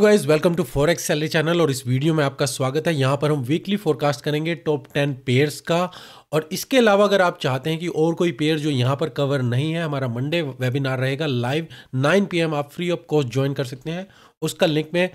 hello guys welcome to forex salary channel और इस video में आपका स्वागत है यहाँ पर हम वीकली फोरकास्ट करेंगे टॉप टेन पेयर्स का और इसके अलावा अगर आप चाहते हैं कि और कोई पेयर जो यहाँ पर कवर नहीं है हमारा मंडे वेबिनार रहेगा लाइव 9 पीएम आप फ्री ऑफ कॉस्ट ज्वाइन कर सकते हैं उसका लिंक मैं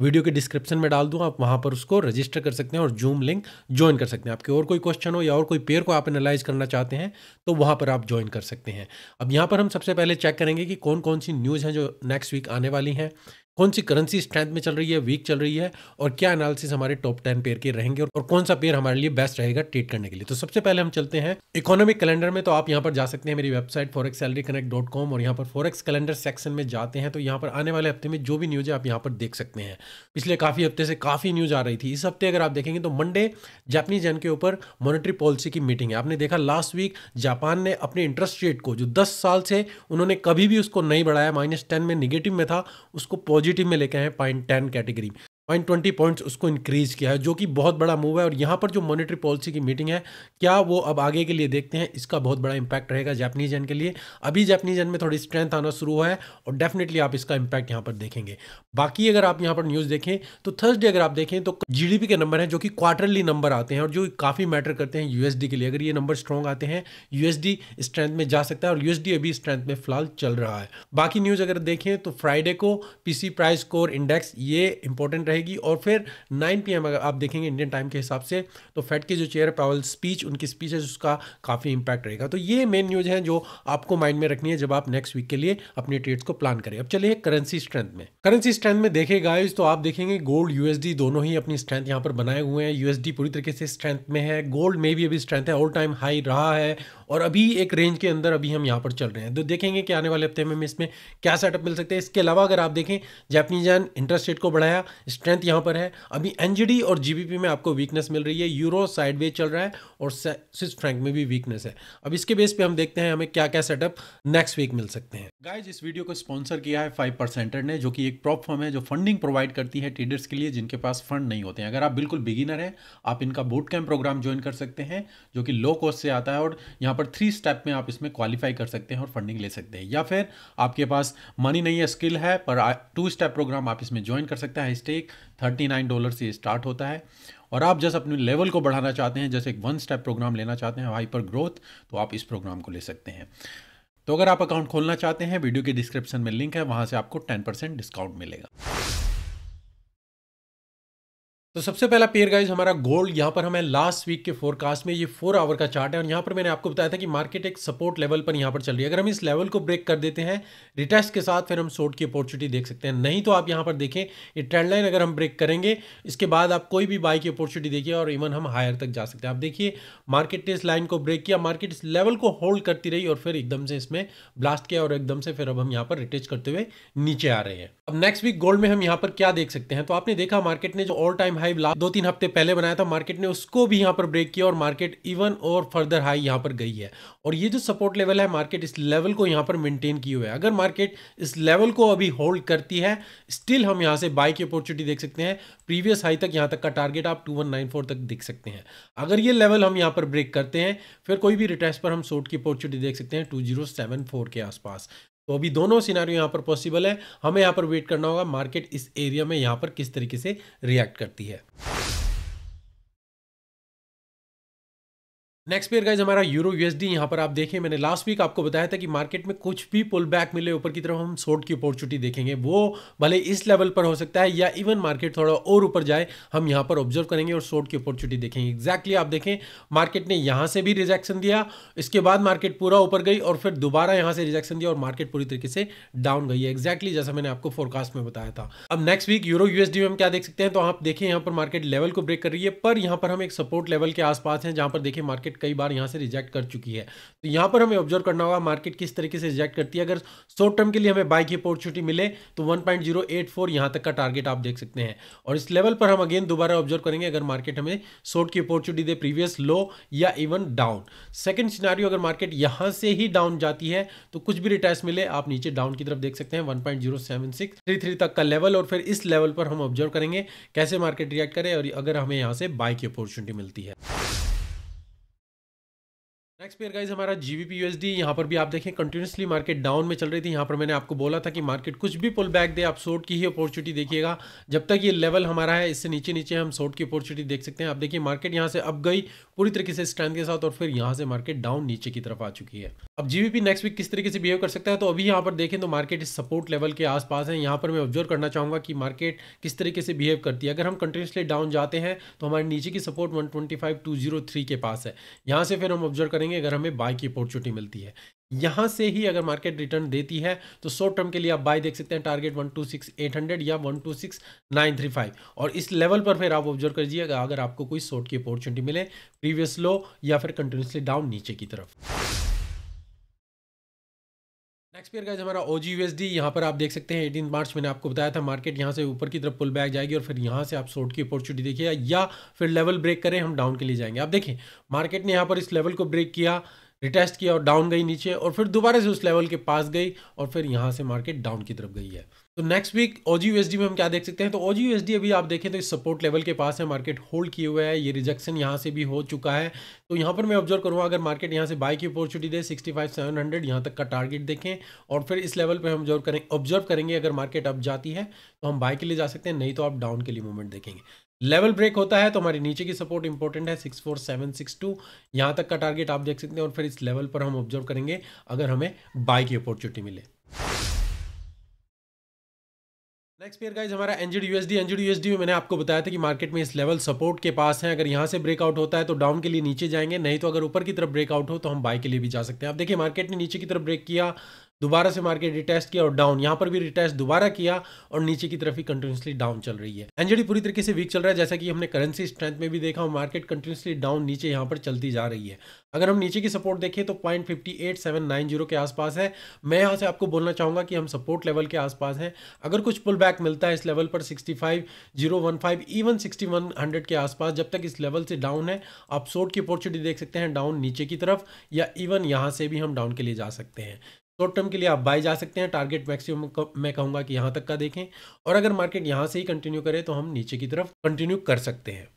वीडियो के डिस्क्रिप्शन में डाल दूँ आप वहाँ पर उसको रजिस्टर कर सकते हैं और जूम लिंक ज्वाइन कर सकते हैं आपके और कोई क्वेश्चन हो या और कोई पेयर को आप एनालाइज करना चाहते हैं तो वहाँ पर आप ज्वाइन कर सकते हैं अब यहाँ पर हम सबसे पहले चेक करेंगे कि कौन कौन सी न्यूज़ हैं जो नेक्स्ट वीक आने वाली हैं कौन सी करेंसी स्ट्रेंथ में चल रही है वीक चल रही है और क्या एनालिसिस हमारे टॉप टेन पेयर के रहेंगे और कौन सा पेयर हमारे लिए बेस्ट रहेगा ट्रेड करने के लिए तो सबसे पहले हम चलते हैं इकोनॉमिक कैलेंडर में तो आप यहाँ पर जा सकते हैं मेरी website forex salary connect dot com और यहाँ पर फॉरेक्स कैलेंडर सेक्शन में जाते हैं तो यहाँ पर आने वाले हफ्ते में जो भी न्यूज है आप यहाँ पर देख सकते हैं पिछले काफ़ी हफ्ते से काफ़ी न्यूज आ रही थी इस हफ्ते अगर आप देखेंगे तो मंडे जापनीज एन के ऊपर मॉनिटरी पॉलिसी की मीटिंग है आपने देखा लास्ट वीक जापान ने अपने इंटरेस्ट रेट को जो दस साल से उन्होंने कभी भी उसको नहीं बढ़ाया माइनस टेन में निगेटिव में था उसको पॉजिटिव में लेके आए point ten category point twenty points उसको इंक्रीज किया है जो कि बहुत बड़ा मूव है और यहाँ पर जो मॉनेटरी पॉलिसी की मीटिंग है क्या वो अब आगे के लिए देखते हैं इसका बहुत बड़ा इंपैक्ट रहेगा जापानीज एन के लिए अभी जापानीज एन में थोड़ी स्ट्रेंथ आना शुरू हुआ है और डेफिनेटली आप इसका इंपैक्ट यहाँ पर देखेंगे बाकी अगर आप यहाँ पर न्यूज़ देखें तो थर्सडे अगर आप देखें तो जी के नंबर हैं जो कि क्वार्टरली नंबर आते हैं और जो काफ़ी मैटर करते हैं यूएसडी के लिए अगर ये नंबर स्ट्रॉग आते हैं यूएसडी स्ट्रेंथ में जा सकता है और यूएसडी अभी स्ट्रेंथ में फिलहाल चल रहा है बाकी न्यूज़ अगर देखें तो फ्राइडे को पीसी प्राइस कोर इंडेक्स ये इंपॉर्टेंट रहेगी और फिर 9 पीएम अगर आप देखेंगे इंडियन टाइम के हिसाब से तो फेड के जो चेयर पावल स्पीच उनकी स्पीच है उसका काफ़ी इंपैक्ट रहेगा तो ये मेन न्यूज़ है जो आपको माइंड में रखनी है जब आप नेक्स्ट वीक के लिए अपने ट्रेड्स को प्लान करें अब चलिए करेंसी स्ट्रेंथ में करेंसी स्ट्रेंथ में देखे गाइज तो आप देखेंगे गोल्ड यूएसडी दोनों ही अपनी स्ट्रेंथ यहाँ पर बनाए हुए हैं यूएसडी पूरी तरीके से स्ट्रेंथ में है गोल्ड में भी अभी स्ट्रेंथ है ऑल टाइम हाई रहा है और अभी एक रेंज के अंदर अभी हम यहाँ पर चल रहे हैं तो देखेंगे कि आने वाले हफ्ते में इसमें क्या सेटअप मिल सकते हैं इसके अलावा अगर आप देखें जैपनीज इंटरेस्ट रेट को बढ़ाया स्ट्रेंथ यहाँ पर है अभी एनजीडी और जीबीपी में आपको वीकनेस मिल रही है यूरो साइडवे चल रहा है और स्विस फ्रैंक में भी वीकनेस है अब इसके बेस पे हम देखते हैं हमें क्या क्या सेटअप नेक्स्ट वीक मिल सकते हैं गाइज इस वीडियो को स्पॉन्सर किया है फाइव परसेंटर ने जो कि एक प्रॉप फॉर्म है जो फंडिंग प्रोवाइड करती है ट्रेडर्स के लिए जिनके पास फंड नहीं होते हैं अगर आप बिल्कुल बिगिनर हैं आप इनका बोट कैंप प्रोग्राम ज्वाइन कर सकते हैं जो कि लो कॉस्ट से आता है और यहाँ पर थ्री स्टेप में आप इसमें क्वालिफाई कर सकते हैं और फंडिंग ले सकते हैं या फिर आपके पास मनी नहीं है स्किल है पर टू स्टेप प्रोग्राम आप इसमें ज्वाइन कर सकते हैं स्टेक थर्टी नाइन डॉलर से स्टार्ट होता है और आप जैसे अपने लेवल को बढ़ाना चाहते हैं जैसे एक वन स्टेप प्रोग्राम लेना चाहते हैं हाइपर ग्रोथ तो आप इस प्रोग्राम को ले सकते हैं तो अगर आप अकाउंट खोलना चाहते हैं वीडियो के डिस्क्रिप्शन में लिंक है वहाँ से आपको टेन परसेंट डिस्काउंट मिलेगा तो सबसे पहला पेयर गाइज हमारा गोल्ड यहाँ पर हमें लास्ट वीक के फोरकास्ट में ये फोर आवर का चार्ट है और यहाँ पर मैंने आपको बताया था कि मार्केट एक सपोर्ट लेवल पर यहाँ पर चल रही है अगर हम इस लेवल को ब्रेक कर देते हैं रिटेस्ट के साथ फिर हम शॉर्ट की अपॉर्चुनिटी देख सकते हैं नहीं तो आप यहाँ पर देखें ये ट्रेंड लाइन अगर हम ब्रेक करेंगे इसके बाद आप कोई भी बाई की अपॉर्चुनिटी देखिए और इवन हम हायर तक जा सकते हैं आप देखिए मार्केट ने इस लाइन को ब्रेक किया मार्केट इस लेवल को होल्ड करती रही और फिर एकदम से इसमें ब्लास्ट किया और एकदम से फिर अब हम यहाँ पर रिटेच करते हुए नीचे आ रहे हैं अब नेक्स्ट वीक गोल्ड में हम यहाँ पर क्या देख सकते हैं तो आपने देखा मार्केट ने जो ऑल टाइम हाई लास्ट दो तीन हफ्ते पहले बनाया था मार्केट ने उसको भी यहाँ पर ब्रेक किया और मार्केट इवन और फर्दर हाई यहाँ पर गई है और ये जो सपोर्ट लेवल है मार्केट इस लेवल को यहाँ पर मेंटेन किए हुए है अगर मार्केट इस लेवल को अभी होल्ड करती है स्टिल हम यहाँ से बाई की अपॉर्चुनिटी देख सकते हैं प्रीवियस हाई तक यहाँ तक का टारगेट आप टू तक देख सकते हैं अगर ये लेवल हम यहाँ पर ब्रेक करते हैं फिर कोई भी रिटेस्ट पर हम शोट की अपॉर्चुनिटी देख सकते हैं टू के आसपास तो अभी दोनों सिनारियों यहाँ पर पॉसिबल है हमें यहाँ पर वेट करना होगा मार्केट इस एरिया में यहाँ पर किस तरीके से रिएक्ट करती है नेक्स्ट पेयर गाइज हमारा यूरो यूएसडी यहाँ पर आप देखें मैंने लास्ट वीक आपको बताया था कि मार्केट में कुछ भी पुल बैक मिले ऊपर की तरफ हम शॉर्ट की अपॉर्चुनिटी देखेंगे वो भले इस लेवल पर हो सकता है या इवन मार्केट थोड़ा और ऊपर जाए हम यहाँ पर ऑब्जर्व करेंगे और शॉर्ट की अपॉर्चुनिटी देखेंगे एग्जैक्टली आप देखें मार्केट ने यहाँ से भी रिजेक्शन दिया इसके बाद मार्केट पूरा ऊपर गई और फिर दोबारा यहाँ से रिजेक्शन दिया और मार्केट पूरी तरीके से डाउन गई है एग्जैक्टली जैसा मैंने आपको फोरकास्ट में बताया था अब नेक्स्ट वीक यूरो यूएसडी में हम क्या देख सकते हैं तो आप देखें यहाँ पर मार्केट लेवल को ब्रेक कर रही है पर यहाँ पर हम एक सपोर्ट लेवल के आसपास हैं जहाँ पर देखें मार्केट मार्केट कई बार यहाँ से रिजेक्ट कर चुकी है तो यहाँ पर हमें ऑब्जर्व करना होगा मार्केट किस तरीके से रिजेक्ट करती है अगर शॉर्ट टर्म के लिए हमें बाइक की अपॉर्चुनिटी मिले तो 1.084 पॉइंट यहाँ तक का टारगेट आप देख सकते हैं और इस लेवल पर हम अगेन दोबारा ऑब्जर्व करेंगे अगर मार्केट हमें शॉर्ट की अपॉर्चुनिटी दे प्रीवियस लो या इवन डाउन सेकेंड सिनारियो अगर मार्केट यहाँ से ही डाउन जाती है तो कुछ भी रिटर्स मिले आप नीचे डाउन की तरफ देख सकते हैं वन तक का लेवल और फिर इस लेवल पर हम ऑब्जर्व करेंगे कैसे मार्केट रिएक्ट करे और अगर हमें यहाँ से बाइक की अपॉर्चुनिटी मिलती है नेक्स्ट पेयर गाइज हमारा एस डी यहाँ पर भी आप देखें कंटिन्यूसली मार्केट डाउन में चल रही थी यहाँ पर मैंने आपको बोला था कि मार्केट कुछ भी पुल बैक दे आप शॉर्ट की ही अपॉर्चुनिटी देखिएगा जब तक ये लेवल हमारा है इससे नीचे नीचे हम शॉर्ट की अपॉर्चुनिटी देख सकते हैं आप देखिए मार्केट यहाँ से अब गई पूरी तरीके से स्ट्रेंथ के साथ और फिर यहाँ से मार्केट डाउन नीचे की तरफ आ चुकी है अब जीबीपी नेक्स्ट वीक किस तरीके से बिहेव कर सकता है तो अभी यहाँ पर देखें तो मार्केट इस सपोर्ट लेवल के आसपास है यहाँ पर मैं ऑब्जर्व करना चाहूँगा कि मार्केट किस तरीके से बिहेव करती है अगर हम कंटिन्यूसली डाउन जाते हैं तो हमारे नीचे की सपोर्ट 125.203 के पास है यहाँ से फिर हम ऑब्जर्व करेंगे अगर हमें बाय की अपॉर्चुनिटी मिलती है यहाँ से ही अगर मार्केट रिटर्न देती है तो शॉर्ट टर्म के लिए आप बाय देख सकते हैं टारगेट हंड्रेड या फाइव और इस लेवल पर फिर आप ऑब्जर्व करिएगा अगर आपको कोई शॉर्ट की अपॉर्चुनिटी मिले प्रीवियस लो या फिर कंटिन्यूसली डाउन नीचे की तरफ एक्सपेयर का हमारा O G U S D यहाँ पर आप देख सकते हैं एटीन मार्च मैंने आपको बताया था मार्केट यहाँ से ऊपर की तरफ पुल बैक जाएगी और फिर यहाँ से आप शॉर्ट की अपॉर्चुनिटी देखिए या फिर लेवल ब्रेक करें हम डाउन के लिए जाएंगे आप देखें मार्केट ने यहाँ पर इस लेवल को ब्रेक किया रिटेस्ट किया और डाउन गई नीचे और फिर दोबारा से उस लेवल के पास गई और फिर यहाँ से मार्केट डाउन की तरफ गई है तो नेक्स्ट वीक ओजी यूएसडी में हम क्या देख सकते हैं तो ओजी यूएसडी अभी आप देखें तो इस सपोर्ट लेवल के पास है मार्केट होल्ड किए हुए है ये रिजेक्शन यहाँ से भी हो चुका है तो यहाँ पर मैं ऑब्जर्व करूँगा अगर मार्केट यहाँ से बाई की अपॉर्चुनिटी दे सिक्सटी फाइव सेवन हंड्रेड यहाँ तक का टारगेट देखें और फिर इस लेवल पर हम ऑब्जर्व करें ऑब्जर्व करेंगे अगर मार्केट अप जाती है तो हम बाई के लिए जा सकते हैं नहीं तो आप डाउन के लिए मूवमेंट देखेंगे लेवल ब्रेक होता है तो हमारी नीचे की सपोर्ट इंपॉर्टेंट है six four seven six two यहाँ तक का टारगेट आप देख सकते हैं और फिर इस लेवल पर हम ऑब्जर्व करेंगे अगर हमें बाय की अपॉर्चुनिटी मिले नेक्स्ट पेयर गाइज हमारा एनजीडी यूएसडी एनजीडी यूएसडी में मैंने आपको बताया था कि मार्केट में इस लेवल सपोर्ट के पास है अगर यहाँ से ब्रेकआउट होता है तो डाउन के लिए नीचे जाएंगे नहीं तो अगर ऊपर की तरफ ब्रेकआउट हो तो हम बाय के लिए भी जा सकते हैं आप देखिए मार्केट ने नीचे की तरफ ब्रेक किया दोबारा से मार्केट रिटेस्ट किया और डाउन यहाँ पर भी रिटेस्ट दोबारा किया और नीचे की तरफ ही कंटिन्यूसली डाउन चल रही है एनजेडी पूरी तरीके से वीक चल रहा है जैसा कि हमने करेंसी स्ट्रेंथ में भी देखा और मार्केट कंटिन्यूसली डाउन नीचे यहाँ पर चलती जा रही है अगर हम नीचे की सपोर्ट देखें तो पॉइंट के आसपास है मैं यहाँ से आपको बोलना चाहूंगा कि हम सपोर्ट लेवल के आसपास हैं अगर कुछ पुल बैक मिलता है इस लेवल पर सिक्सटी इवन सिक्सटी के आसपास जब तक इस लेवल से डाउन है आप शोर्ट की अपॉर्चुनिटी देख सकते हैं डाउन नीचे की तरफ या इवन यहाँ से भी हम डाउन के लिए जा सकते हैं शॉर्ट टर्म के लिए आप बाय जा सकते हैं टारगेट मैक्सिमम मैं कहूंगा कि यहां तक का देखें और अगर मार्केट यहां से ही कंटिन्यू करे तो हम नीचे की तरफ कंटिन्यू कर सकते हैं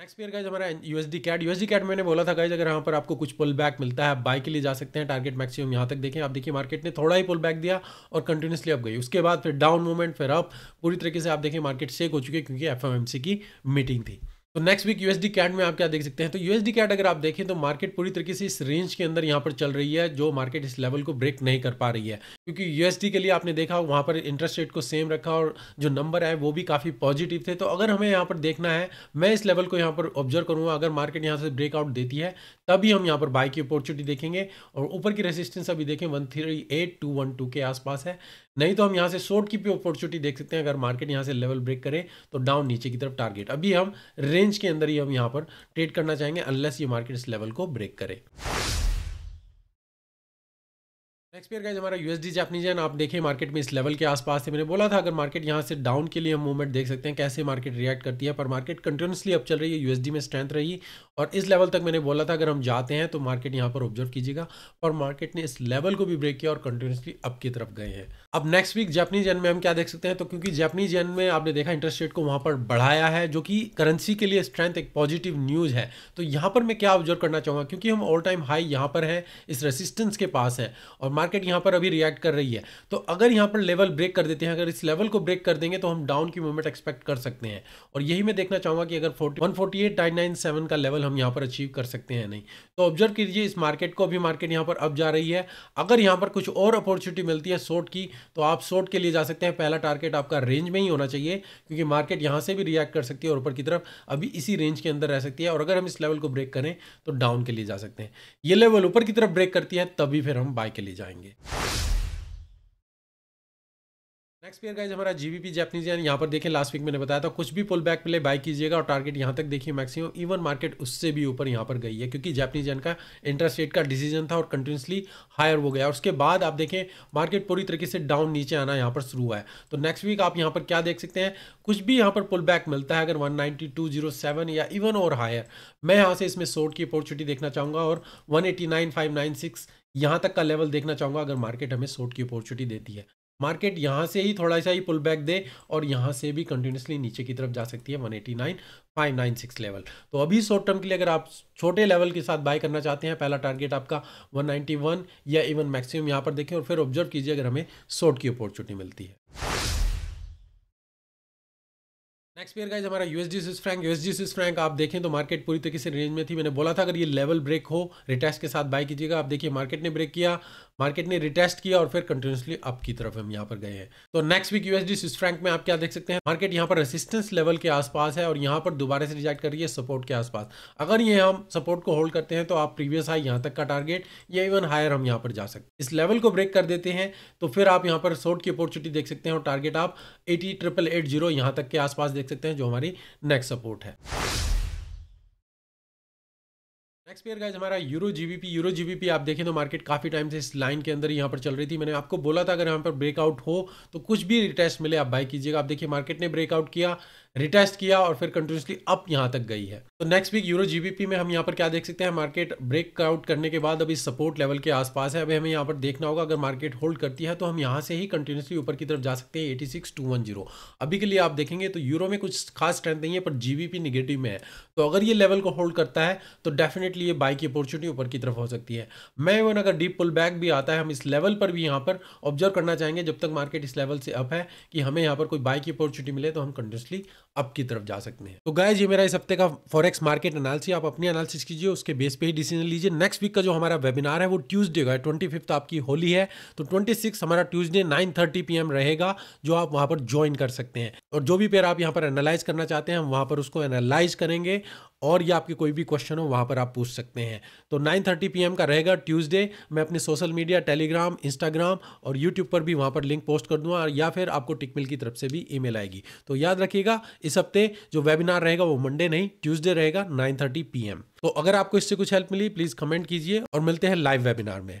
नेक्स्ट पेयर गाइज हमारा यूएसडी कैट यूएसडी कैट मैंने बोला था गाइज अगर यहाँ पर आपको कुछ पुल बैक मिलता है आप बाय के लिए जा सकते हैं टारगेट मैक्सिमम यहाँ तक देखें आप देखिए मार्केट ने थोड़ा ही पुल बैक दिया और कंटिन्यूसली अप गई उसके बाद फिर डाउन मूवमेंट फिर अप पूरी तरीके से आप देखें मार्केट सेक हो चुकी है क्योंकि एफ की मीटिंग थी तो नेक्स्ट वीक यूएसडी कैट में आप क्या देख सकते हैं तो यूएसडी कैट अगर आप देखें तो मार्केट पूरी तरीके से इस रेंज के अंदर यहाँ पर चल रही है जो मार्केट इस लेवल को ब्रेक नहीं कर पा रही है क्योंकि यूएसडी के लिए आपने देखा वहाँ पर इंटरेस्ट रेट को सेम रखा और जो नंबर आए वो भी काफ़ी पॉजिटिव थे तो अगर हमें यहाँ पर देखना है मैं इस लेवल को यहाँ पर ऑब्जर्व करूँगा अगर मार्केट यहाँ से ब्रेकआउट देती है तभी हम यहाँ पर बाई की अपॉर्चुनिटी देखेंगे और ऊपर की रेजिस्टेंस अभी देखें one three eight two one two के आसपास है नहीं तो हम यहाँ से शॉर्ट की भी अपॉर्चुनिटी देख सकते हैं अगर मार्केट यहाँ से लेवल ब्रेक करे तो डाउन नीचे की तरफ टारगेट अभी हम रेंज के अंदर ही हम यहाँ पर ट्रेड करना चाहेंगे अनलेस ये मार्केट इस लेवल को ब्रेक करें नेक्स्ट पेयर का हमारा यूएसडी जापनीज है आप देखें मार्केट में इस लेवल के आसपास से मैंने बोला था अगर मार्केट यहाँ से डाउन के लिए हम मूवमेंट देख सकते हैं कैसे मार्केट रिएक्ट करती है पर मार्केट कंटिन्यूसली अब चल रही है यूएसडी में स्ट्रेंथ रही और इस लेवल तक मैंने बोला था अगर हम जाते हैं तो मार्केट यहाँ पर ऑब्जर्व कीजिएगा और मार्केट ने इस लेवल को भी ब्रेक किया और कंटिन्यूसली अप की तरफ गए हैं अब नेक्स्ट वीक जैपनीज एन में हम क्या देख सकते हैं तो क्योंकि जैपनीज एन में आपने देखा इंटरेस्ट रेट को वहाँ पर बढ़ाया है जो कि करेंसी के लिए स्ट्रेंथ एक पॉजिटिव न्यूज़ है तो यहाँ पर मैं क्या ऑब्जर्व करना चाहूँगा क्योंकि हम ऑल टाइम हाई यहाँ पर है इस रेसिस्टेंस के पास है और मार्केट मार्केट यहाँ पर अभी रिएक्ट कर रही है तो अगर यहाँ पर लेवल ब्रेक कर देते हैं अगर इस लेवल को ब्रेक कर देंगे तो हम डाउन की मूवमेंट एक्सपेक्ट कर सकते हैं और यही मैं देखना चाहूँगा कि अगर forty one forty eight nine nine seven का लेवल हम यहाँ पर अचीव कर सकते हैं नहीं तो ऑब्जर्व कीजिए इस मार्केट को अभी मार्केट यहाँ पर अब जा रही है अगर यहाँ पर कुछ और अपॉर्चुनिटी मिलती है शॉर्ट की तो आप शॉर्ट के लिए जा सकते हैं पहला टारगेट आपका रेंज में ही होना चाहिए क्योंकि मार्केट यहाँ से भी रिएक्ट कर सकती है और ऊपर की तरफ अभी इसी रेंज के अंदर रह सकती है और अगर हम इस लेवल को ब्रेक करें तो डाउन के लिए जा सकते हैं ये लेवल ऊपर की तरफ ब्रेक करती है तभी फिर हम बाय के लिए जाएंगे जाएंगे नेक्स्ट पेयर गाइज हमारा जी जीबीपी जैपनीज यानी यहाँ पर देखें लास्ट वीक मैंने बताया था कुछ भी पुल बैक प्ले बाई कीजिएगा और टारगेट यहाँ तक देखिए मैक्सिमम इवन मार्केट उससे भी ऊपर यहाँ पर गई है क्योंकि जैपनीज यान का इंटरेस्ट रेट का डिसीजन था और कंटिन्यूसली हायर हो गया और उसके बाद आप देखें मार्केट पूरी तरीके से डाउन नीचे आना यहाँ पर शुरू हुआ है तो नेक्स्ट वीक आप यहाँ पर क्या देख सकते हैं कुछ भी यहाँ पर पुल बैक मिलता है अगर वन या इवन और हायर मैं यहाँ से इसमें शॉर्ट की अपॉर्चुनिटी देखना चाहूँगा और वन यहाँ तक का लेवल देखना चाहूँगा अगर मार्केट हमें शॉर्ट की अपॉर्चुनिटी देती है मार्केट यहाँ से ही थोड़ा सा ही पुल बैक दे और यहाँ से भी कंटिन्यूसली नीचे की तरफ जा सकती है 189 596 लेवल तो अभी शॉर्ट टर्म के लिए अगर आप छोटे लेवल के साथ बाय करना चाहते हैं पहला टारगेट आपका 191 या इवन मैक्सिमम यहाँ पर देखें और फिर ऑब्जर्व कीजिए अगर हमें शॉर्ट की अपॉर्चुनिटी मिलती है एक्सपेयर गाइज हमारा USD Swiss franc USD Swiss franc आप देखें तो मार्केट पूरी तरीके से रेंज में थी मैंने बोला था अगर ये लेवल ब्रेक हो रिटेस्ट के साथ बाय कीजिएगा आप देखिए मार्केट ने ब्रेक किया मार्केट ने रिटेस्ट किया और फिर कंटिन्यूसली अप की तरफ हम यहाँ पर गए हैं तो next week USD Swiss franc में आप क्या देख सकते हैं मार्केट यहाँ पर रेसिस्टेंस लेवल के आसपास है और यहाँ पर दोबारा से रिजेक्ट कर रही है सपोर्ट के आसपास अगर ये हम सपोर्ट को होल्ड करते हैं तो आप प्रीवियस हाई यहाँ तक का टारगेट या इवन हायर हम यहाँ पर जा सकते हैं इस लेवल को ब्रेक कर देते हैं तो फिर आप यहाँ पर शॉर्ट की अपॉर्चुनिटी देख सकते हैं और टारगेट आप एटी ट्रिपल एट जीरो यहाँ तक के आसपास देख सकते हैं जो हमारी नेक्स्ट सपोर्ट है नेक्स्ट पेयर गाइज हमारा यूरो जीबीपी यूरो जीबीपी आप देखें तो मार्केट काफ़ी टाइम से इस लाइन के अंदर यहाँ पर चल रही थी मैंने आपको बोला था अगर यहाँ पर ब्रेकआउट हो तो कुछ भी रिटेस्ट मिले आप बाय कीजिएगा आप देखिए मार्केट ने ब्रेकआउट किया रिटेस्ट किया और फिर कंटिन्यूसली अप यहाँ तक गई है तो नेक्स्ट वीक यूरो जीबीपी में हम यहाँ पर क्या देख सकते हैं मार्केट ब्रेकआउट करने के बाद अभी सपोर्ट लेवल के आसपास है अभी हमें यहाँ पर देखना होगा अगर मार्केट होल्ड करती है तो हम यहाँ से ही कंटिन्यूसली ऊपर की तरफ जा सकते हैं eighty six two one zero अभी के लिए आप देखेंगे तो यूरो में कुछ खास स्ट्रेंथ नहीं है पर जीबीपी निगेटिव में है तो अगर ये लेवल को होल्ड करता है तो डेफिनेटली ये बाई की अपॉर्चुनिटी ऊपर की तरफ हो सकती है मैं इवन अगर डीप पुल बैक भी आता है हम इस लेवल पर भी यहाँ पर ऑब्जर्व करना चाहेंगे जब तक मार्केट इस लेवल से अप है कि हमें यहाँ पर कोई बाई की अपॉर्चुनिटी मिले तो हम कंटिन्यूसली अप की तरफ जा सकते हैं तो गाय ये मेरा इस हफ्ते का फॉरेक्स मार्केट एनालिसिस आप अपनी एनालिसिस कीजिए उसके बेस पे ही डिसीजन लीजिए नेक्स्ट वीक का जो हमारा वेबिनार है वो ट्यूसडे का ट्वेंटी फिफ्थ आपकी होली है तो ट्वेंटी सिक्स हमारा Tuesday nine thirty P M रहेगा जो आप वहाँ पर ज्वाइन कर सकते हैं और जो भी पेयर आप यहाँ पर एनालाइज करना चाहते हैं हम वहाँ पर उसको एनालाइज करेंगे और या आपके कोई भी क्वेश्चन हो वहाँ पर आप पूछ सकते हैं तो नाइन थर्टी पी का रहेगा ट्यूसडे मैं अपने सोशल मीडिया टेलीग्राम इंस्टाग्राम और यूट्यूब पर भी वहाँ पर लिंक पोस्ट कर दूँगा या फिर आपको टिकमिल की तरफ से भी ई आएगी तो याद रखिएगा इस हफ्ते जो वेबिनार रहेगा वो मंडे नहीं ट्यूजडे रहेगा नाइन थर्टी तो अगर आपको इससे कुछ हेल्प मिली प्लीज़ कमेंट कीजिए और मिलते हैं लाइव वेबिनार में